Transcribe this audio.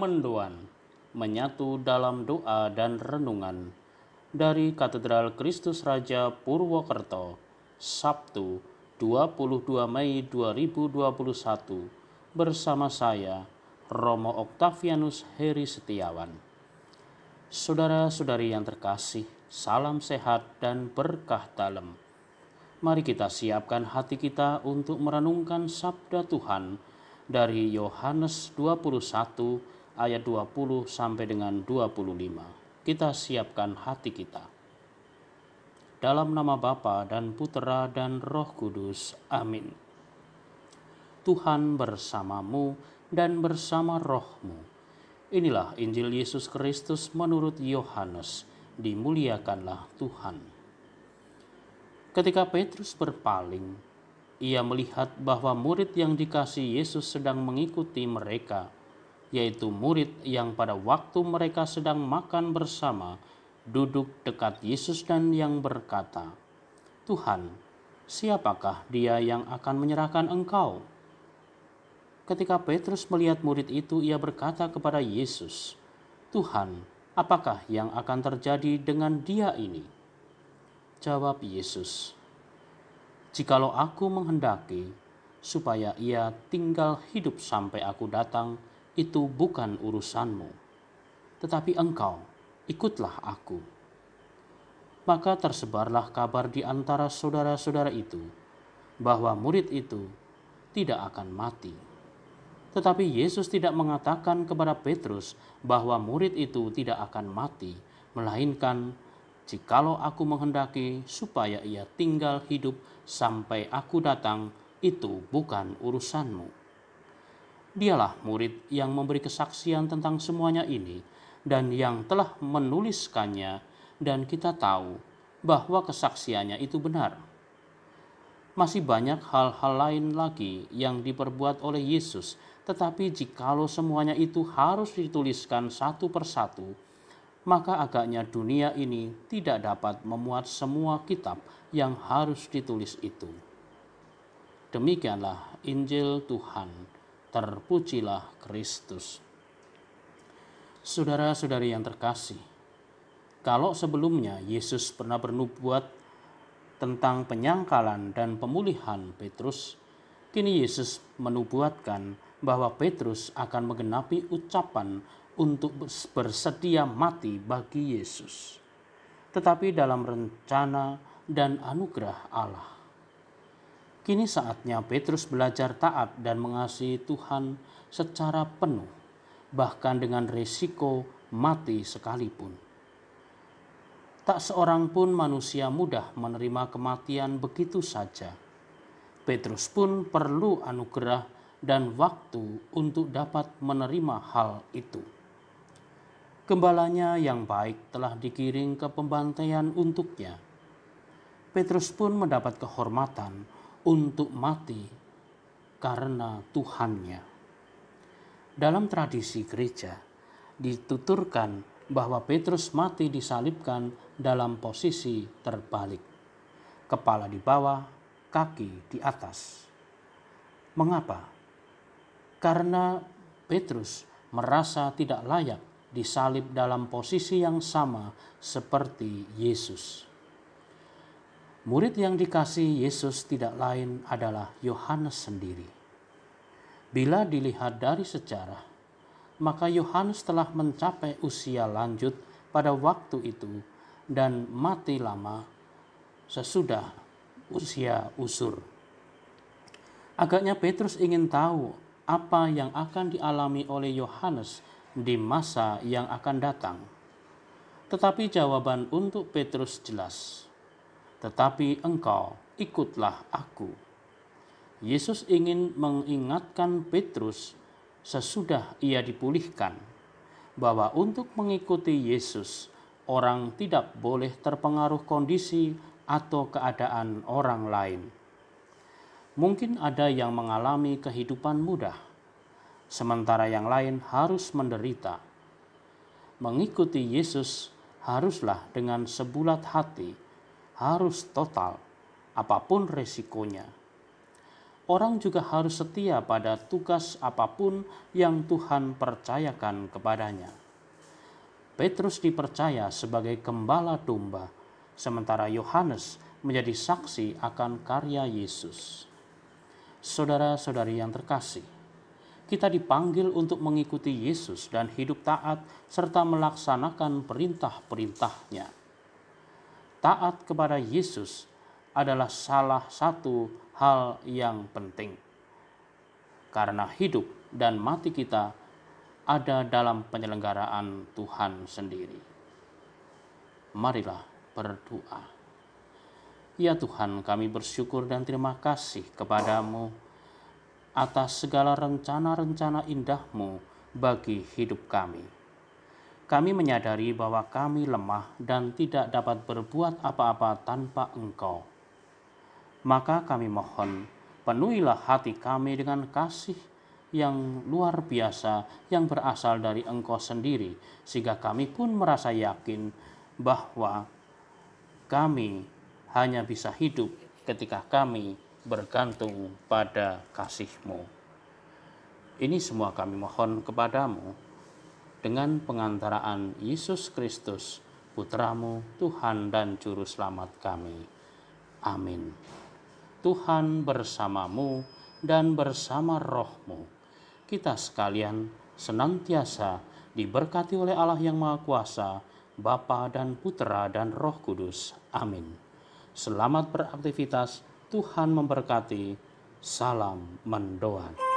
Mendoan menyatu dalam doa dan renungan. Dari Katedral Kristus Raja Purwokerto, Sabtu 22 Mei 2021, bersama saya, Romo Oktavianus Heri Setiawan. Saudara-saudari yang terkasih, salam sehat dan berkah dalam. Mari kita siapkan hati kita untuk merenungkan sabda Tuhan dari Yohanes 21 ayat 20 sampai dengan 25. Kita siapkan hati kita. Dalam nama Bapa dan Putera dan Roh Kudus. Amin. Tuhan bersamamu dan bersama rohmu. Inilah Injil Yesus Kristus menurut Yohanes. Dimuliakanlah Tuhan. Ketika Petrus berpaling, ia melihat bahwa murid yang dikasih Yesus sedang mengikuti mereka yaitu murid yang pada waktu mereka sedang makan bersama duduk dekat Yesus dan yang berkata, "Tuhan, siapakah dia yang akan menyerahkan Engkau?" Ketika Petrus melihat murid itu, ia berkata kepada Yesus, "Tuhan, apakah yang akan terjadi dengan dia ini?" Jawab Yesus, "Jikalau aku menghendaki supaya ia tinggal hidup sampai aku datang, itu bukan urusanmu, tetapi engkau ikutlah aku. Maka tersebarlah kabar di antara saudara-saudara itu bahwa murid itu tidak akan mati. Tetapi Yesus tidak mengatakan kepada Petrus bahwa murid itu tidak akan mati, melainkan jikalau aku menghendaki supaya ia tinggal hidup sampai aku datang, itu bukan urusanmu. Dialah murid yang memberi kesaksian tentang semuanya ini dan yang telah menuliskannya dan kita tahu bahwa kesaksiannya itu benar. Masih banyak hal-hal lain lagi yang diperbuat oleh Yesus, tetapi jikalau semuanya itu harus dituliskan satu persatu, maka agaknya dunia ini tidak dapat memuat semua kitab yang harus ditulis itu. Demikianlah Injil Tuhan terpujilah Kristus. Saudara-saudari yang terkasih, kalau sebelumnya Yesus pernah bernubuat tentang penyangkalan dan pemulihan Petrus, kini Yesus menubuatkan bahwa Petrus akan menggenapi ucapan untuk bersedia mati bagi Yesus, tetapi dalam rencana dan anugerah Allah. Kini saatnya Petrus belajar taat dan mengasihi Tuhan secara penuh, bahkan dengan resiko mati sekalipun. Tak seorang pun manusia mudah menerima kematian begitu saja. Petrus pun perlu anugerah dan waktu untuk dapat menerima hal itu. Gembalanya yang baik telah dikirim ke pembantaian untuknya. Petrus pun mendapat kehormatan untuk mati karena Tuhannya. Dalam tradisi gereja, dituturkan bahwa Petrus mati disalibkan dalam posisi terbalik. Kepala di bawah, kaki di atas. Mengapa? Karena Petrus merasa tidak layak disalib dalam posisi yang sama seperti Yesus. Murid yang dikasih Yesus tidak lain adalah Yohanes sendiri. Bila dilihat dari sejarah, maka Yohanes telah mencapai usia lanjut pada waktu itu dan mati lama sesudah usia usur. Agaknya Petrus ingin tahu apa yang akan dialami oleh Yohanes di masa yang akan datang. Tetapi jawaban untuk Petrus jelas tetapi engkau ikutlah aku. Yesus ingin mengingatkan Petrus sesudah ia dipulihkan bahwa untuk mengikuti Yesus, orang tidak boleh terpengaruh kondisi atau keadaan orang lain. Mungkin ada yang mengalami kehidupan mudah, sementara yang lain harus menderita. Mengikuti Yesus haruslah dengan sebulat hati harus total, apapun resikonya. Orang juga harus setia pada tugas apapun yang Tuhan percayakan kepadanya. Petrus dipercaya sebagai gembala domba, sementara Yohanes menjadi saksi akan karya Yesus. Saudara-saudari yang terkasih, kita dipanggil untuk mengikuti Yesus dan hidup taat serta melaksanakan perintah-perintahnya. nya taat kepada Yesus adalah salah satu hal yang penting. Karena hidup dan mati kita ada dalam penyelenggaraan Tuhan sendiri. Marilah berdoa. Ya Tuhan, kami bersyukur dan terima kasih kepadamu atas segala rencana-rencana indahmu bagi hidup kami kami menyadari bahwa kami lemah dan tidak dapat berbuat apa-apa tanpa Engkau. Maka kami mohon, penuhilah hati kami dengan kasih yang luar biasa yang berasal dari Engkau sendiri, sehingga kami pun merasa yakin bahwa kami hanya bisa hidup ketika kami bergantung pada kasih-Mu. Ini semua kami mohon kepadamu dengan pengantaraan Yesus Kristus, Putramu, Tuhan dan Juru Selamat kami. Amin. Tuhan bersamamu dan bersama rohmu. Kita sekalian senantiasa diberkati oleh Allah yang Maha Kuasa, Bapa dan Putra dan Roh Kudus. Amin. Selamat beraktivitas. Tuhan memberkati. Salam mendoan.